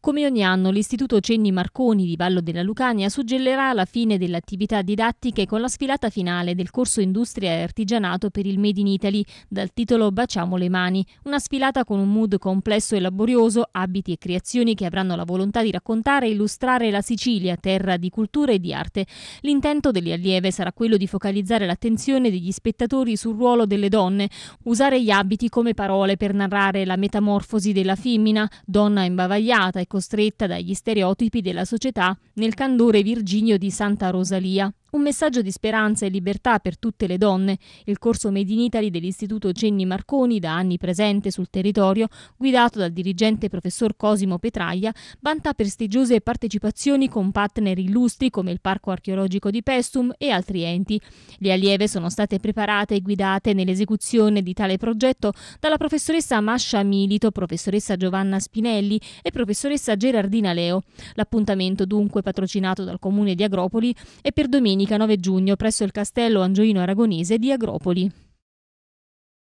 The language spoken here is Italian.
Come ogni anno, l'Istituto Cenni Marconi di Vallo della Lucania suggellerà la fine delle attività didattiche con la sfilata finale del corso Industria e Artigianato per il Made in Italy, dal titolo Baciamo le mani, una sfilata con un mood complesso e laborioso, abiti e creazioni che avranno la volontà di raccontare e illustrare la Sicilia, terra di cultura e di arte. L'intento delle allieve sarà quello di focalizzare l'attenzione degli spettatori sul ruolo delle donne, usare gli abiti come parole per narrare la metamorfosi della femmina, donna imbavagliata e costretta dagli stereotipi della società nel candore virginio di Santa Rosalia. Un messaggio di speranza e libertà per tutte le donne, il corso Made in Italy dell'Istituto Cenni Marconi, da anni presente sul territorio, guidato dal dirigente professor Cosimo Petraglia, vanta prestigiose partecipazioni con partner illustri come il Parco Archeologico di Pestum e altri enti. Le allieve sono state preparate e guidate nell'esecuzione di tale progetto dalla professoressa Mascia Milito, professoressa Giovanna Spinelli e professoressa Gerardina Leo. L'appuntamento dunque patrocinato dal comune di Agropoli è per domenica domenica 9 giugno presso il castello angioino-aragonese di Agropoli.